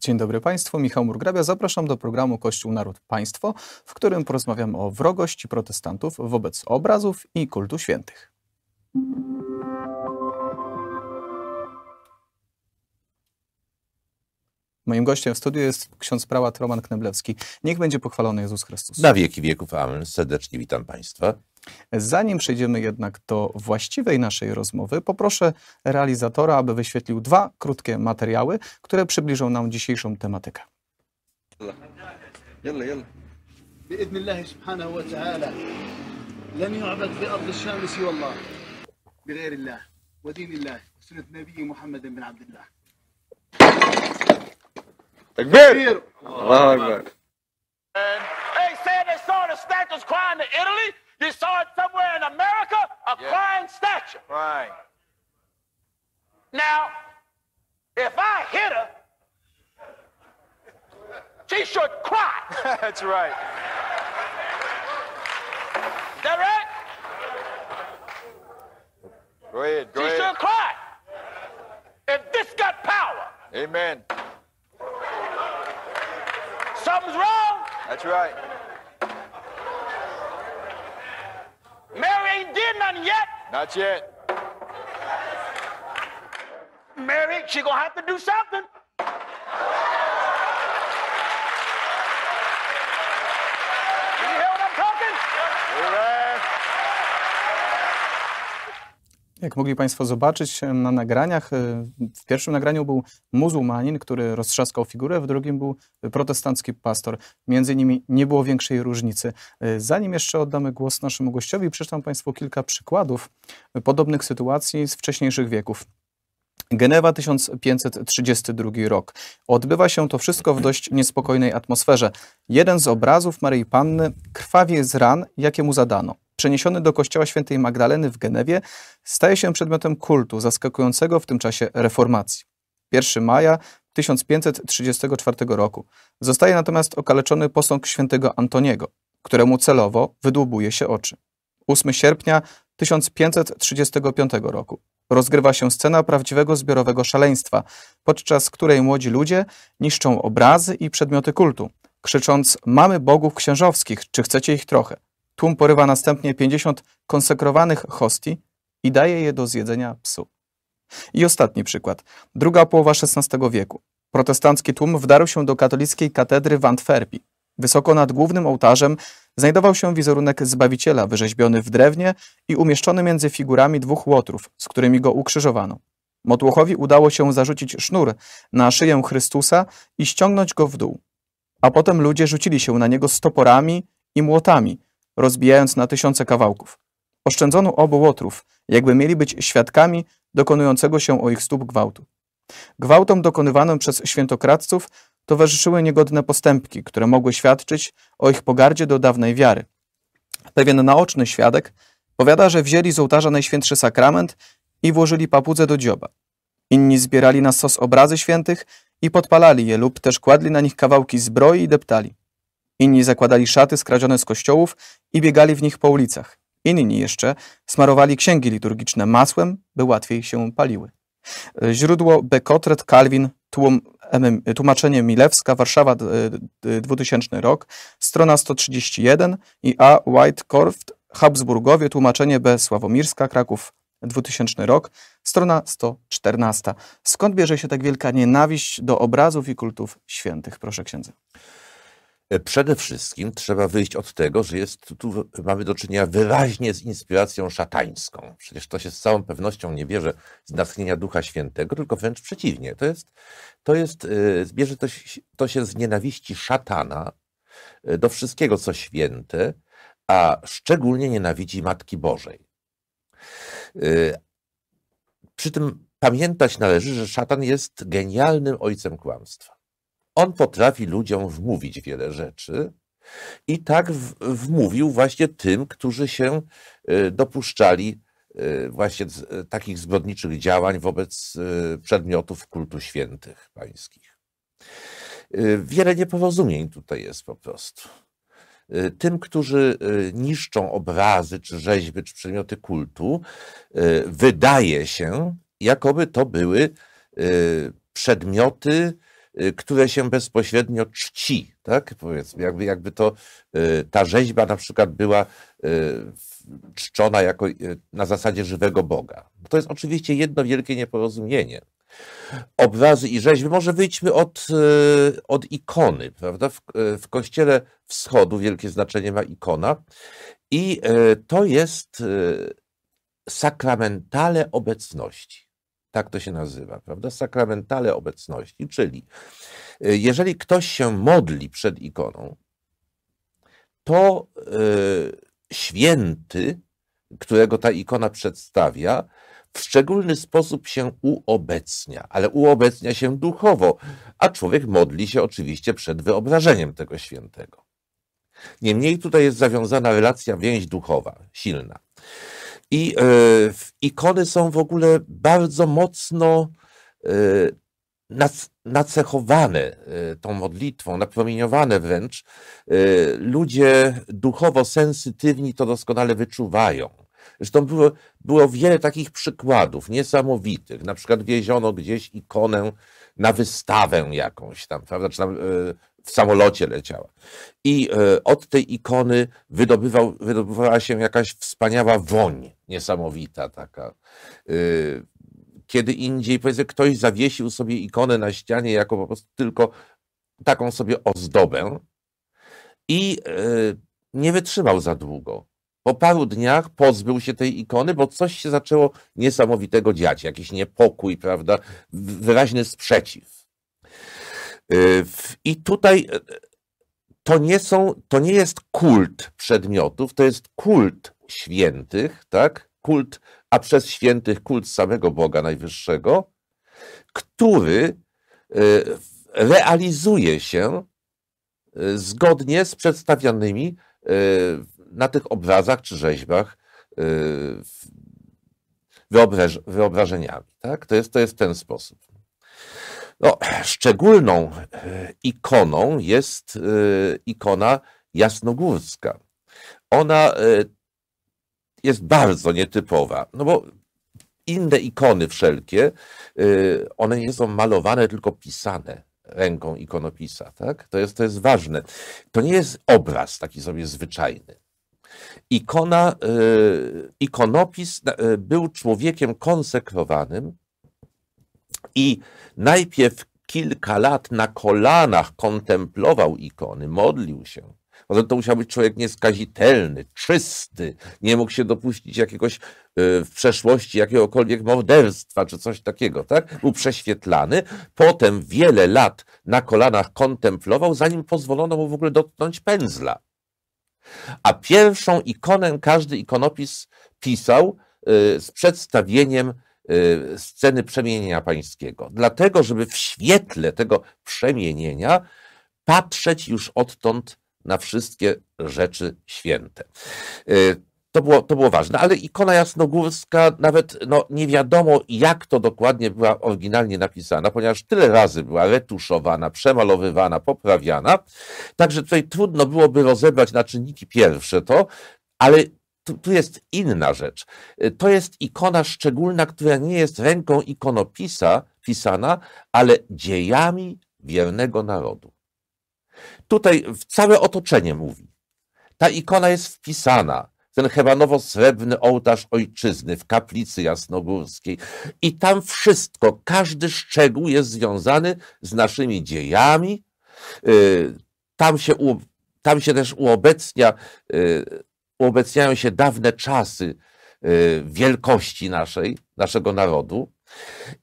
Dzień dobry Państwu, Michał Murgrabia. Zapraszam do programu Kościół Naród Państwo, w którym porozmawiam o wrogości protestantów wobec obrazów i kultu świętych. Moim gościem w studiu jest ksiądz prałat Roman Kneblewski. Niech będzie pochwalony Jezus Chrystus. Na wieki wieków. Amen. Serdecznie witam Państwa. Zanim przejdziemy jednak do właściwej naszej rozmowy, poproszę realizatora, aby wyświetlił dwa krótkie materiały, które przybliżą nam dzisiejszą tematykę. يلا يلا بإذن الله سبحانه Takbir. Allah oh, Akbar. And they said they saw the statues crying in Italy. They saw it somewhere in America, a yeah. crying statue. Right. Now, if I hit her, she should cry. That's right. Is that right? Go ahead, go she ahead. She should cry. If this got power. Amen. Something's wrong. That's right. Mary ain't did nothing yet. Not yet. Mary, she gonna have to do something. Jak mogli Państwo zobaczyć e, na nagraniach, e, w pierwszym nagraniu był muzułmanin, który roztrzaskał figurę, w drugim był protestancki pastor. Między nimi nie było większej różnicy. E, zanim jeszcze oddamy głos naszemu gościowi, przeczytam Państwu kilka przykładów podobnych sytuacji z wcześniejszych wieków. Genewa 1532 rok. Odbywa się to wszystko w dość niespokojnej atmosferze. Jeden z obrazów Maryi Panny krwawie z ran, jakie mu zadano przeniesiony do kościoła świętej Magdaleny w Genewie, staje się przedmiotem kultu zaskakującego w tym czasie reformacji. 1 maja 1534 roku zostaje natomiast okaleczony posąg świętego Antoniego, któremu celowo wydłubuje się oczy. 8 sierpnia 1535 roku rozgrywa się scena prawdziwego zbiorowego szaleństwa, podczas której młodzi ludzie niszczą obrazy i przedmioty kultu, krzycząc: Mamy bogów księżowskich, czy chcecie ich trochę? Tłum porywa następnie 50 konsekrowanych hostii i daje je do zjedzenia psu. I ostatni przykład. Druga połowa XVI wieku. Protestancki tłum wdarł się do katolickiej katedry w Antwerpii. Wysoko nad głównym ołtarzem znajdował się wizerunek Zbawiciela wyrzeźbiony w drewnie i umieszczony między figurami dwóch łotrów, z którymi go ukrzyżowano. Motłochowi udało się zarzucić sznur na szyję Chrystusa i ściągnąć go w dół. A potem ludzie rzucili się na niego stoporami i młotami – rozbijając na tysiące kawałków. Oszczędzono obu łotrów, jakby mieli być świadkami dokonującego się o ich stóp gwałtu. Gwałtom dokonywanym przez świętokradców towarzyszyły niegodne postępki, które mogły świadczyć o ich pogardzie do dawnej wiary. Pewien naoczny świadek powiada, że wzięli z ołtarza Najświętszy Sakrament i włożyli papudzę do dzioba. Inni zbierali na sos obrazy świętych i podpalali je lub też kładli na nich kawałki zbroi i deptali. Inni zakładali szaty skradzione z kościołów i biegali w nich po ulicach. Inni jeszcze smarowali księgi liturgiczne masłem, by łatwiej się paliły. Źródło Bekotret, Kalwin, tłum, tłumaczenie Milewska, Warszawa 2000 rok, strona 131 i A. Whitecorft, Habsburgowie, tłumaczenie B. Sławomirska, Kraków 2000 rok, strona 114. Skąd bierze się tak wielka nienawiść do obrazów i kultów świętych, proszę księdza? E, przede wszystkim trzeba wyjść od tego, że jest tu mamy do czynienia wyraźnie z inspiracją szatańską. Przecież to się z całą pewnością nie bierze z natchnienia Ducha Świętego, tylko wręcz przeciwnie. To jest, to jest e, bierze to, to się z nienawiści szatana e, do wszystkiego, co święte, a szczególnie nienawidzi Matki Bożej. Przy tym pamiętać należy, że szatan jest genialnym ojcem kłamstwa. On potrafi ludziom wmówić wiele rzeczy i tak wmówił właśnie tym, którzy się e, dopuszczali e, właśnie e, takich zbrodniczych działań wobec przedmiotów kultu świętych pańskich. Wiele nieporozumień tutaj jest po prostu. Tym, którzy niszczą obrazy, czy rzeźby, czy przedmioty kultu, wydaje się, jakoby to były przedmioty Y, które się bezpośrednio czci, tak? Powiedzmy, jakby, jakby to y, ta rzeźba na przykład była y, czczona jako na zasadzie żywego Boga. To jest oczywiście jedno wielkie nieporozumienie. Obrazy i rzeźby, może wyjdźmy od, od ikony, prawda? W, w kościele wschodu wielkie znaczenie ma ikona i to jest sakramentale obecności. Tak to się nazywa, prawda? Sakramentale obecności, czyli y, jeżeli ktoś się modli przed ikoną, to yy, święty, którego ta ikona przedstawia, w szczególny sposób się uobecnia, ale uobecnia się duchowo, a człowiek modli się oczywiście przed wyobrażeniem tego świętego. Niemniej tutaj jest zawiązana relacja więź duchowa, silna. I e, ikony są w ogóle bardzo mocno e, nacechowane e, tą modlitwą, napromieniowane wręcz. Ludzie duchowo sensytywni to doskonale wyczuwają. Zresztą było, było wiele takich przykładów niesamowitych. Na przykład wieziono gdzieś ikonę na wystawę jakąś tam, prawda? Czy tam w samolocie leciała. I e, od tej ikony wydobywał, wydobywała się jakaś wspaniała woń, niesamowita taka. E, kiedy indziej, powiedzmy, ktoś zawiesił sobie ikonę na ścianie jako po prostu tylko taką sobie ozdobę i e, nie wytrzymał za długo. Po paru dniach pozbył się tej ikony, bo coś się zaczęło niesamowitego dziać, jakiś niepokój, prawda, wyraźny sprzeciw. Y, I tutaj e, to nie, są, to nie jest kult przedmiotów, to jest kult świętych, tak? Kult, a przez świętych kult samego Boga Najwyższego, który y, realizuje się y, zgodnie z przedstawianymi na tych obrazach czy rzeźbach wyobrażeniami. Tak? To, jest, to jest ten sposób. No, szczególną e, ikoną jest e, ikona jasnogórska. Ona e, jest bardzo nietypowa, no bo inne ikony wszelkie, one nie są malowane, tylko pisane ręką ikonopisa. Tak? To, jest, to jest ważne. To nie jest obraz taki sobie zwyczajny. Ikona, ikonopis był człowiekiem konsekrowanym, i najpierw kilka lat na kolanach kontemplował ikony, modlił się. Poza to musiał być człowiek nieskazitelny, czysty, nie mógł się dopuścić jakiegoś y, w przeszłości jakiegokolwiek morderstwa czy coś takiego, tak? Był prześwietlany. Potem wiele lat na kolanach kontemplował, zanim pozwolono mu w ogóle dotknąć pędzla. A pierwszą ikonę każdy ikonopis pisał y, z przedstawieniem Y, sceny przemienienia pańskiego. Dlatego, żeby w świetle tego przemienienia patrzeć już odtąd na wszystkie rzeczy święte. Y, to było, to było ważne, ale ikona jasnogórska nawet no, nie wiadomo, jak to dokładnie była oryginalnie napisana, ponieważ tyle razy była retuszowana, przemalowywana, poprawiana, także tutaj trudno byłoby rozebrać na czynniki pierwsze to, ale tu, tu, jest inna rzecz. Y, to jest ikona szczególna, która nie jest ręką ikonopisa pisana, ale dziejami wiernego narodu. Tutaj w całe otoczenie mówi. Ta ikona jest wpisana, ten hebanowo-srebrny ołtarz ojczyzny w kaplicy jasnogórskiej. I tam wszystko, każdy szczegół jest związany z naszymi dziejami. Y, tam się, tam się też uobecnia y, uobecniają się dawne czasy e, wielkości naszej, naszego narodu.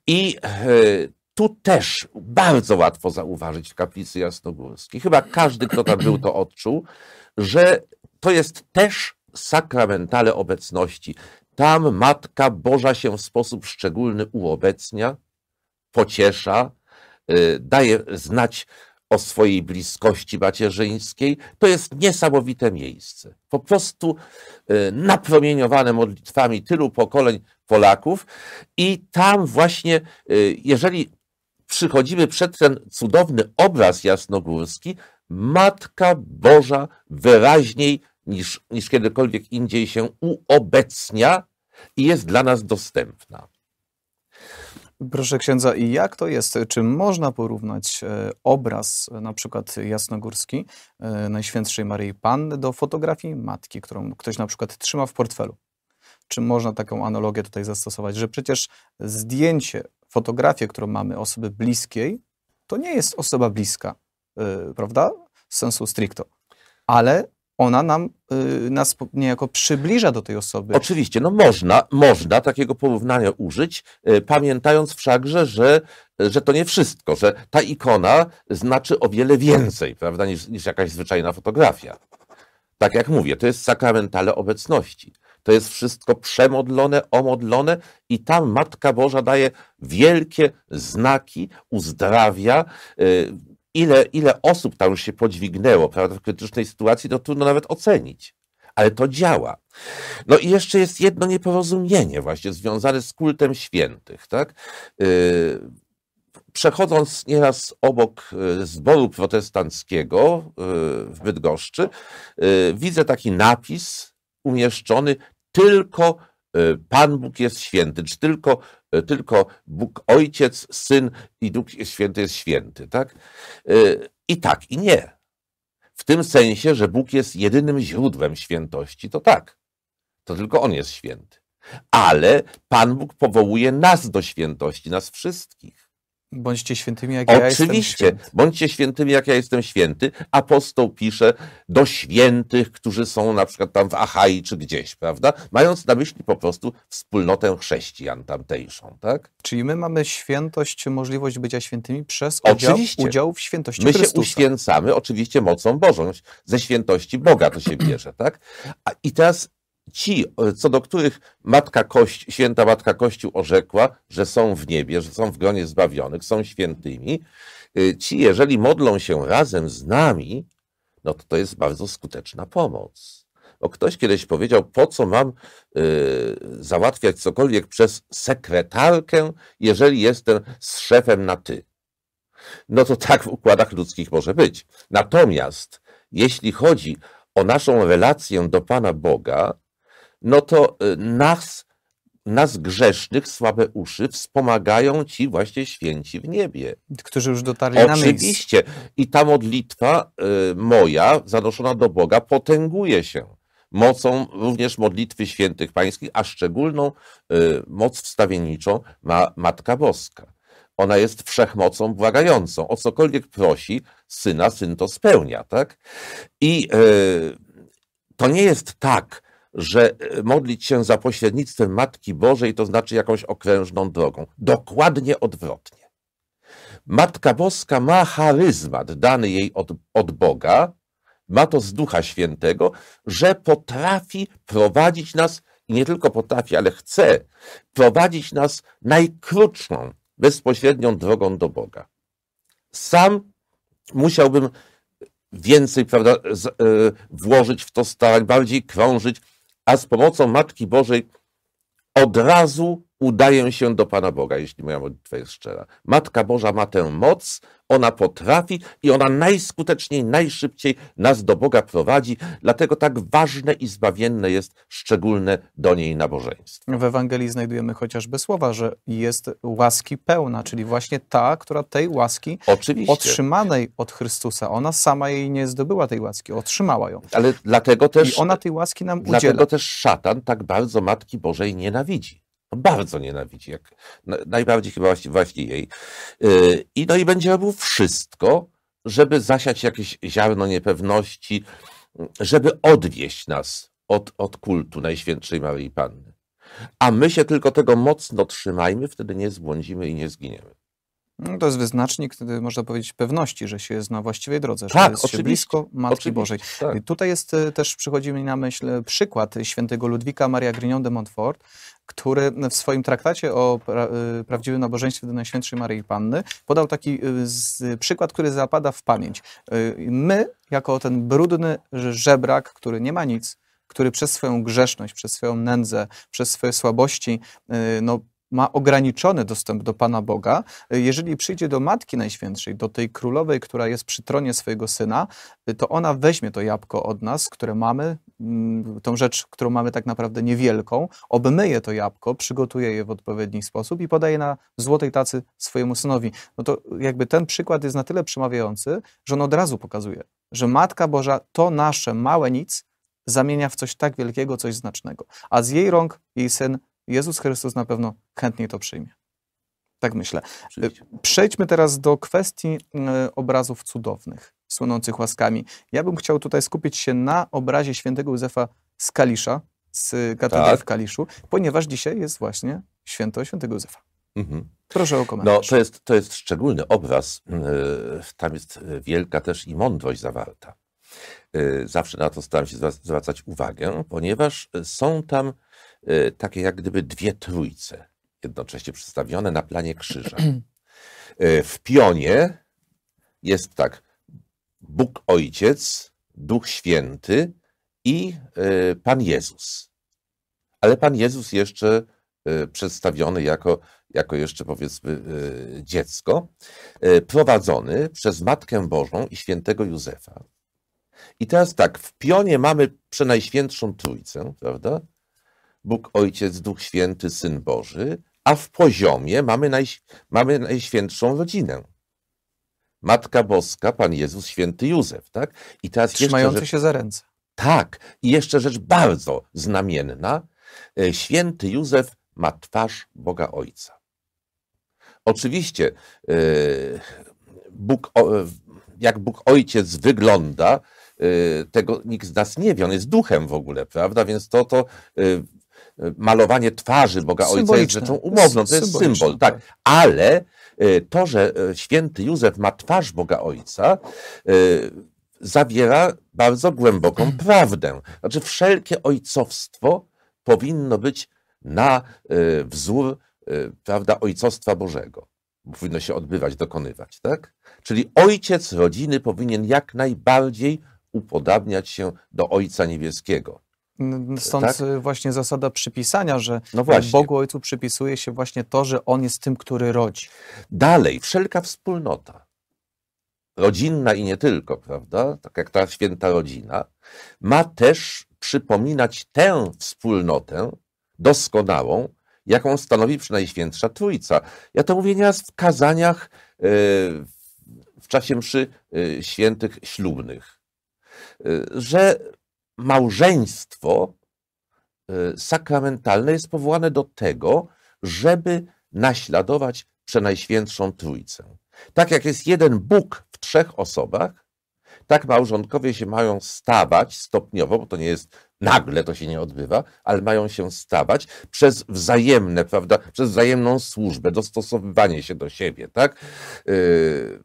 I e, tu też bardzo łatwo zauważyć w kaplicy jasnogórskiej, chyba każdy, kto tam był, to odczuł, że to jest też sakramentale obecności. Tam Matka Boża się w sposób szczególny uobecnia, pociesza, e, daje znać o swojej bliskości macierzyńskiej. To jest niesamowite miejsce. Po prostu e, napromieniowane modlitwami tylu pokoleń Polaków i tam właśnie, e, jeżeli przychodzimy przed ten cudowny obraz jasnogórski, Matka Boża wyraźniej niż, niż kiedykolwiek indziej się uobecnia i jest dla nas dostępna. Proszę księdza, i jak to jest? Czy można porównać e, obraz, e, na przykład jasnogórski, e, Najświętszej Maryi Panny do fotografii matki, którą ktoś na przykład trzyma w portfelu? Czy można taką analogię tutaj zastosować, że przecież zdjęcie, fotografię, którą mamy osoby bliskiej, to nie jest osoba bliska, prawda? Sensu stricto. Ale ona nam, y, nas niejako przybliża do tej osoby. Oczywiście, no można, można takiego porównania użyć, y, pamiętając wszakże, że, że to nie wszystko, że ta ikona znaczy o wiele więcej, prawda, niż, niż jakaś zwyczajna fotografia. Tak jak mówię, to jest sakramentale obecności. To jest wszystko przemodlone, omodlone i tam Matka Boża daje wielkie znaki, uzdrawia, y, ile, ile osób tam już się podźwignęło prawda, w krytycznej sytuacji, to trudno nawet ocenić. Ale to działa. No i jeszcze jest jedno nieporozumienie właśnie związane z kultem świętych. Tak? Y, przechodząc nieraz obok y, zboru protestanckiego y, w Bydgoszczy, widzę taki napis umieszczony tylko Pan Bóg jest święty, czy tylko E, tylko Bóg Ojciec, Syn i Duch Święty jest święty. Tak? E, I tak, i nie. W tym sensie, że Bóg jest jedynym źródłem świętości, to tak. To tylko On jest święty. Ale Pan Bóg powołuje nas do świętości, nas wszystkich. Bądźcie świętymi, jak Oczywiście. ja jestem Oczywiście, bądźcie świętymi, jak ja jestem święty. Apostoł pisze do świętych, którzy są na przykład tam w Achai czy gdzieś, prawda? Mając na myśli po prostu wspólnotę chrześcijan tamtejszą, tak? Czyli my mamy świętość, możliwość bycia świętymi przez udział, udział w świętości My Chrystusa. się uświęcamy oczywiście mocą Bożą, ze świętości Boga to się bierze, tak? A, I teraz ci, e, co do których Matka Kości, Święta Matka Kościół orzekła, że są w niebie, że są w gronie zbawionych, są świętymi, e, ci, jeżeli modlą się razem z nami, no to to jest bardzo skuteczna pomoc. Bo ktoś kiedyś powiedział, po co mam yy, załatwiać cokolwiek przez sekretarkę, jeżeli jestem z szefem na ty. No to tak w układach ludzkich może być. Natomiast jeśli chodzi o naszą relację do Pana Boga, no to y, nas, nas grzesznych, słabe uszy, wspomagają ci właśnie święci w niebie. Którzy już dotarli Oczywiście. na miejsce. Oczywiście. I ta modlitwa y, moja, zanoszona do Boga, potęguje się mocą również modlitwy świętych pańskich, a szczególną y, moc wstawienniczą ma Matka Boska. Ona jest wszechmocą błagającą. O cokolwiek prosi syna, syn to spełnia, tak? I y, to nie jest tak, że e, modlić się za pośrednictwem Matki Bożej to znaczy jakąś okrężną drogą. Dokładnie odwrotnie. Matka Boska ma charyzmat dany jej od, od Boga, ma to z Ducha Świętego, że potrafi prowadzić nas i nie tylko potrafi, ale chce prowadzić nas najkrótszą, bezpośrednią drogą do Boga. Sam musiałbym więcej prawda, z, y, włożyć w to starań, bardziej krążyć, a z pomocą Matki Bożej od razu udaję się do Pana Boga, jeśli moja modlitwa jest szczera. Matka Boża ma tę moc, ona potrafi i ona najskuteczniej, najszybciej nas do Boga prowadzi, dlatego tak ważne i zbawienne jest szczególne do niej nabożeństwo. W Ewangelii znajdujemy chociażby słowa, że jest łaski pełna, czyli właśnie ta, która tej łaski Oczywiście. otrzymanej od Chrystusa, ona sama jej nie zdobyła tej łaski, otrzymała ją. Ale dlatego też... I ona tej łaski nam udziela. Dlatego też szatan tak bardzo Matki Bożej nienawidzi no bardzo nienawidzi, jak najbardziej chyba właśnie jej. Y, I no i będzie robił wszystko, żeby zasiać jakieś ziarno niepewności, żeby odwieść nas od, od kultu Najświętszej Maryi Panny. A my się tylko tego mocno trzymajmy, wtedy nie zbłądzimy i nie zginiemy. No to jest wyznacznik, można powiedzieć, pewności, że się jest na właściwej drodze, tak, że jest się blisko Matki oczywiście, Bożej. Tak. Tutaj jest e, też, przychodzi mi na myśl e, przykład świętego Ludwika Maria Grignion de Montfort, który w swoim traktacie o pra e, prawdziwym nabożeństwie do Najświętszej Maryi Panny podał taki przykład, który zapada w pamięć. My, jako ten brudny żebrak, który nie ma nic, który przez swoją grzeszność, przez swoją nędzę, przez swoje słabości no, ma ograniczony dostęp do Pana Boga, y, jeżeli przyjdzie do Matki Najświętszej, do tej królowej, która jest przy tronie swojego syna, y, to ona weźmie to jabłko od nas, które mamy, mm, tą rzecz, którą mamy tak naprawdę niewielką, obmyje to jabłko, przygotuje je w odpowiedni sposób i podaje na złotej tacy swojemu synowi. No to jakby ten przykład jest na tyle przemawiający, że on od razu pokazuje, że Matka Boża to nasze małe nic zamienia w coś tak wielkiego, coś znacznego. A z jej rąk jej syn Jezus Chrystus na pewno chętniej to przyjmie. Tak myślę. E, przejdźmy teraz do kwestii e, obrazów cudownych, słonących łaskami. Ja bym chciał tutaj skupić się na obrazie świętego Józefa z Kalisza, z katedry tak. w Kaliszu, ponieważ dzisiaj jest właśnie święto świętego Józefa. Mhm. Proszę o komentarz. No, to jest, to jest szczególny obraz. E, tam jest wielka też i mądrość zawarta. Zawsze na to staram się zwracać uwagę, ponieważ są tam Y, takie jak gdyby dwie trójce jednocześnie przedstawione na planie krzyża. Y, w pionie jest tak Bóg Ojciec, Duch Święty i y, Pan Jezus. Ale Pan Jezus jeszcze przedstawiony jako, jako jeszcze powiedzmy dziecko, prowadzony przez Matkę Bożą i świętego Józefa. I teraz tak, w pionie mamy Przenajświętszą Trójcę, prawda? Bóg Ojciec, Duch Święty, Syn Boży, a w poziomie mamy, mamy najświętszą rodzinę. Matka Boska, Pan Jezus, Święty Józef, tak? I teraz Trzymający rzecz, się za ręce. Tak. I jeszcze rzecz bardzo znamienna. E, Święty Józef ma twarz Boga Ojca. Oczywiście e, Bóg, jak Bóg Ojciec wygląda, e, tego nikt z nas nie wie. On jest duchem w ogóle, prawda? Więc to, to malowanie twarzy Boga Ojca jest rzeczą umowną, to jest symbol, tak. Ale y, to, że y, święty Józef ma twarz Boga Ojca, y, zawiera bardzo głęboką prawdę. Znaczy, wszelkie ojcowstwo powinno być na wzór prawda, ojcostwa Bożego. Powinno się odbywać, dokonywać, tak? Czyli ojciec rodziny powinien jak najbardziej upodabniać się do Ojca Niebieskiego. Stąd tak? Y, właśnie zasada przypisania, że no Bogu Ojcu przypisuje się właśnie to, że On jest tym, który rodzi. Dalej, wszelka wspólnota, rodzinna i nie tylko, prawda, tak jak ta święta rodzina, ma też przypominać tę wspólnotę doskonałą, jaką stanowi Przynajświętsza Trójca. Ja to mówię nieraz w kazaniach y, w czasie mszy y, świętych ślubnych, że małżeństwo y, sakramentalne jest powołane do tego, żeby naśladować Przenajświętszą Trójcę. Tak jak jest jeden Bóg w trzech osobach, tak małżonkowie się mają stawać stopniowo, bo to nie jest nagle, to się nie odbywa, ale mają się stawać przez wzajemne, prawda, przez wzajemną służbę, dostosowywanie się do siebie, tak? Yy,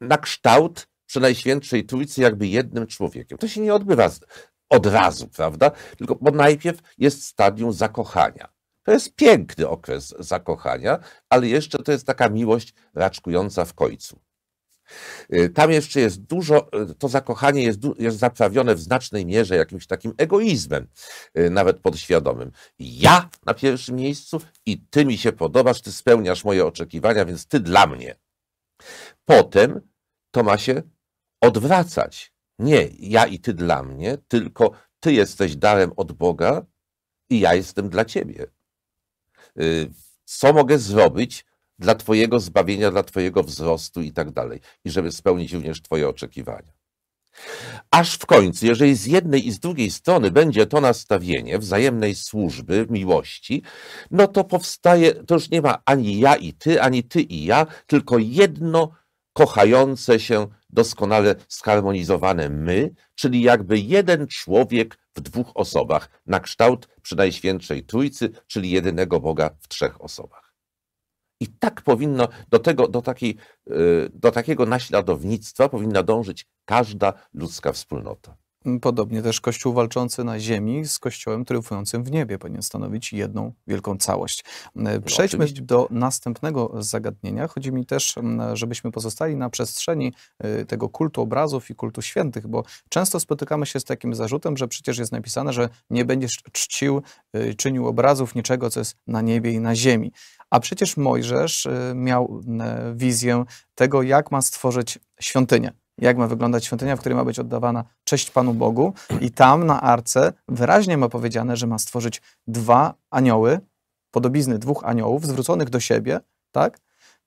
na kształt przy Najświętszej Trójcy jakby jednym człowiekiem. To się nie odbywa od razu, prawda? Tylko bo najpierw jest stadium zakochania. To jest piękny okres zakochania, ale jeszcze to jest taka miłość raczkująca w końcu. Y, tam jeszcze jest dużo, y, to zakochanie jest, jest zaprawione w znacznej mierze jakimś takim egoizmem, y, nawet podświadomym. Ja na pierwszym miejscu i ty mi się podobasz, ty spełniasz moje oczekiwania, więc ty dla mnie. Potem to ma się odwracać. Nie ja i ty dla mnie, tylko ty jesteś darem od Boga i ja jestem dla ciebie. Y, co mogę zrobić dla twojego zbawienia, dla twojego wzrostu i tak dalej, i żeby spełnić również twoje oczekiwania. Aż w końcu, jeżeli z jednej i z drugiej strony będzie to nastawienie wzajemnej służby, miłości, no to powstaje, to już nie ma ani ja i ty, ani ty i ja, tylko jedno kochające się, doskonale zharmonizowane my, czyli jakby jeden człowiek w dwóch osobach, na kształt Najświętszej trójcy, czyli jedynego Boga w trzech osobach. I tak powinno do, tego, do, takiej, y, do takiego naśladownictwa powinna dążyć każda ludzka wspólnota. Podobnie też Kościół walczący na ziemi z Kościołem triumfującym w niebie powinien stanowić jedną wielką całość. E, no, przejdźmy no, do następnego zagadnienia. Chodzi mi też, żebyśmy pozostali na przestrzeni e, tego kultu obrazów i kultu świętych, bo często spotykamy się z takim zarzutem, że przecież jest napisane, że nie będziesz czcił, e, czynił obrazów niczego, co jest na niebie i na ziemi. A przecież Mojżesz miał wizję tego, jak ma stworzyć świątynię jak ma wyglądać świątynia, w której ma być oddawana cześć Panu Bogu. I tam na arce wyraźnie ma powiedziane, że ma stworzyć dwa anioły, podobizny dwóch aniołów zwróconych do siebie, tak?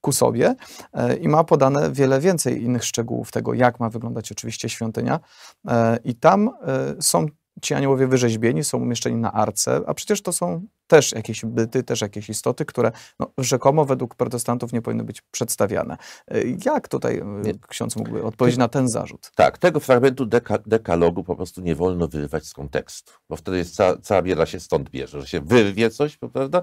ku sobie e, i ma podane wiele więcej innych szczegółów tego, jak ma wyglądać oczywiście świątynia. E, I tam e, są ci aniołowie wyrzeźbieni, są umieszczeni na arce, a przecież to są też jakieś byty, też jakieś istoty, które no, rzekomo według protestantów nie powinny być przedstawiane. Y, jak tutaj y, nie. ksiądz mógłby odpowiedzieć na ten zarzut? Tak, tego fragmentu deka, dekalogu po prostu nie wolno wyrywać z kontekstu, bo wtedy jest cała, cała się stąd bierze, że się wyrwie coś, prawda?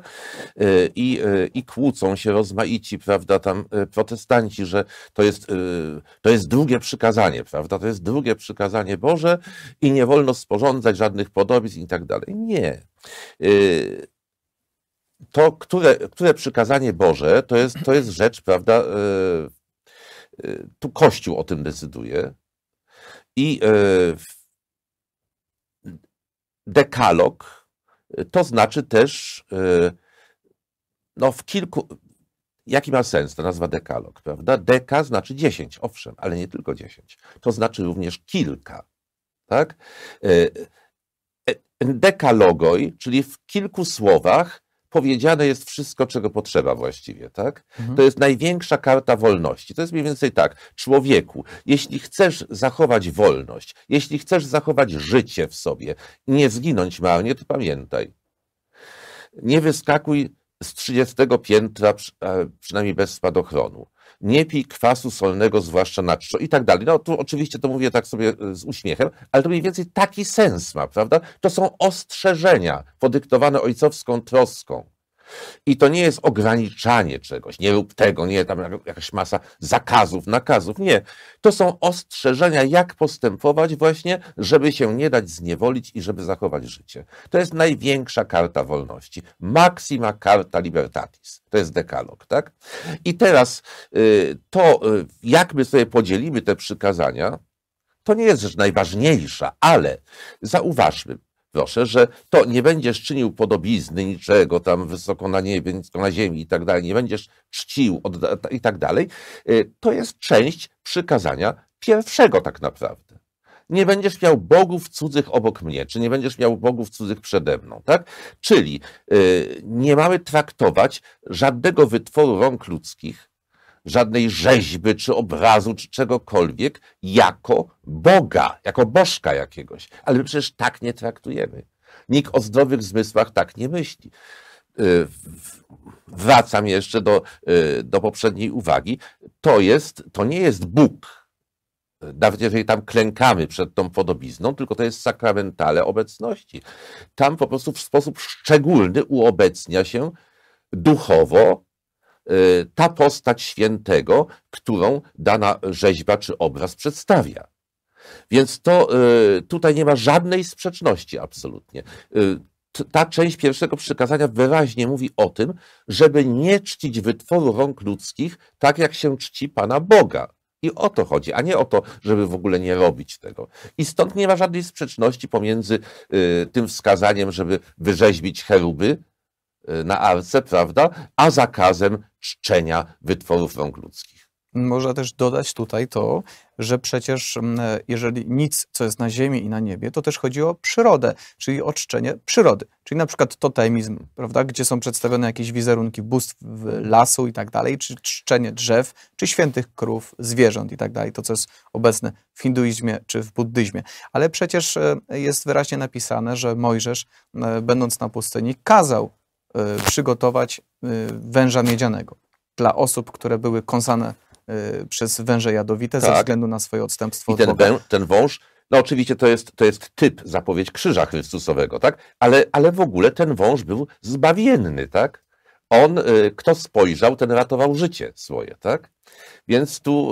Y, I, i kłócą się rozmaici, prawda, tam protestanci, że to jest, to jest drugie przykazanie, prawda? To jest drugie przykazanie Boże i nie wolno sporządzać żadnych podobizn i tak dalej. Nie to, które, które przykazanie Boże, to jest, to jest rzecz, prawda, e, e, tu Kościół o tym decyduje i e, dekalog to znaczy też no w kilku, jaki ma sens ta nazwa dekalog, prawda? Deka znaczy dziesięć, owszem, ale nie tylko dziesięć. To znaczy również kilka, tak? Dekalogoj, czyli w kilku słowach powiedziane jest wszystko, czego potrzeba właściwie, tak? Mhm. To jest największa karta wolności. To jest mniej więcej tak, człowieku, jeśli chcesz zachować wolność, jeśli chcesz zachować życie w sobie, nie zginąć marnie, to pamiętaj, nie wyskakuj z 30 piętra, e, przynajmniej bez spadochronu nie pij kwasu solnego, zwłaszcza na czczo i tak dalej. No tu oczywiście to mówię tak sobie e, z uśmiechem, ale to mniej więcej taki sens ma, prawda? To są ostrzeżenia podyktowane ojcowską troską. I to nie jest ograniczanie czegoś, nie rób tego, nie tam jakaś masa zakazów, nakazów, nie. To są ostrzeżenia, jak postępować właśnie, żeby się nie dać zniewolić i żeby zachować życie. To jest największa karta wolności, maxima carta libertatis. To jest dekalog, tak? I teraz y, to, y, jak my sobie podzielimy te przykazania, to nie jest rzecz najważniejsza, ale zauważmy, proszę, że to nie będziesz czynił podobizny niczego tam wysoko na niebie, nisko na ziemi i tak dalej, nie będziesz czcił i tak dalej, y, to jest część przykazania pierwszego tak naprawdę. Nie będziesz miał bogów cudzych obok mnie, czy nie będziesz miał bogów cudzych przede mną, tak? Czyli yy, nie mamy traktować żadnego wytworu rąk ludzkich żadnej rzeźby czy obrazu czy czegokolwiek jako Boga, jako Bożka jakiegoś. Ale my przecież tak nie traktujemy. Nikt o zdrowych zmysłach tak nie myśli. Y, wracam jeszcze do, y, do poprzedniej uwagi. To, jest, to nie jest Bóg. Nawet jeżeli tam klękamy przed tą podobizną, tylko to jest sakramentale obecności. Tam po prostu w sposób szczególny uobecnia się duchowo Y, ta postać świętego, którą dana rzeźba czy obraz przedstawia. Więc to y, tutaj nie ma żadnej sprzeczności absolutnie. Y, ta część pierwszego przykazania wyraźnie mówi o tym, żeby nie czcić wytworu rąk ludzkich tak, jak się czci Pana Boga. I o to chodzi, a nie o to, żeby w ogóle nie robić tego. I stąd nie ma żadnej sprzeczności pomiędzy y, tym wskazaniem, żeby wyrzeźbić cheruby, Y, na arce, prawda? A zakazem czczenia wytworów rąk ludzkich. Można też dodać tutaj to, że przecież mm, jeżeli nic, co jest na ziemi i na niebie, to też chodzi o przyrodę, czyli o czczenie przyrody. Czyli na przykład totemizm, prawda, gdzie są przedstawione jakieś wizerunki bóstw lasu i tak dalej, czy czczenie drzew, czy świętych krów, zwierząt i tak dalej, to co jest obecne w hinduizmie czy w buddyzmie. Ale przecież y, jest wyraźnie napisane, że Mojżesz, y, będąc na pustyni, kazał E, przygotować e, węża miedzianego dla osób, które były kąsane e, przez węże jadowite tak. ze względu na swoje odstępstwo I ten, ten wąż, no oczywiście to jest, to jest typ, zapowiedź krzyża Chrystusowego, tak? Ale, ale w ogóle ten wąż był zbawienny, tak? On, kto spojrzał, ten ratował życie swoje, tak? Więc tu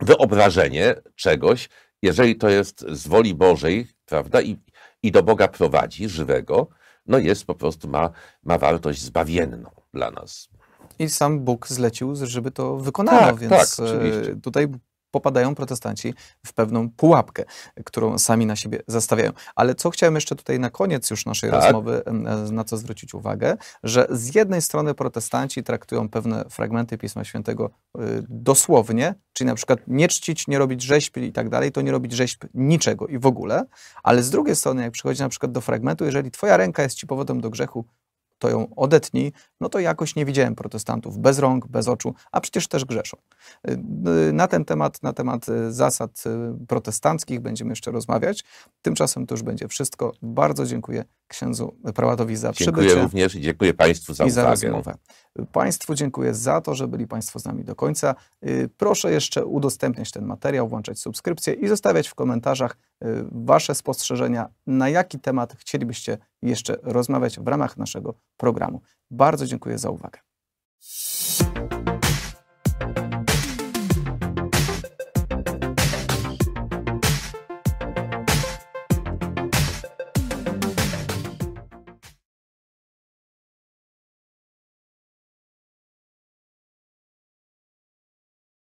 wyobrażenie czegoś, jeżeli to jest z woli Bożej, prawda, i, i do Boga prowadzi, żywego, no jest po prostu, ma, ma wartość zbawienną dla nas. I sam Bóg zlecił, żeby to wykonało, tak, więc tak, e, tutaj popadają protestanci w pewną pułapkę, którą sami na siebie zastawiają. Ale co chciałem jeszcze tutaj na koniec już naszej tak. rozmowy, e, na co zwrócić uwagę, że z jednej strony protestanci traktują pewne fragmenty Pisma Świętego y, dosłownie, czyli na przykład nie czcić, nie robić rzeźb i tak dalej, to nie robić rzeźb niczego i w ogóle, ale z drugiej strony, jak przychodzi na przykład do fragmentu, jeżeli twoja ręka jest ci powodem do grzechu, to ją odetnij, no to jakoś nie widziałem protestantów bez rąk, bez oczu, a przecież też grzeszą. Y, na ten temat, na temat y, zasad y, protestanckich będziemy jeszcze rozmawiać. Tymczasem to już będzie wszystko. Bardzo dziękuję księdzu prałatowi za przybycie. Dziękuję również i dziękuję Państwu za, i za rozmowę. Państwu dziękuję za to, że byli Państwo z nami do końca. Y, proszę jeszcze udostępniać ten materiał, włączać subskrypcję i zostawiać w komentarzach y, Wasze spostrzeżenia, na jaki temat chcielibyście jeszcze rozmawiać w ramach naszego programu. Bardzo dziękuję za uwagę.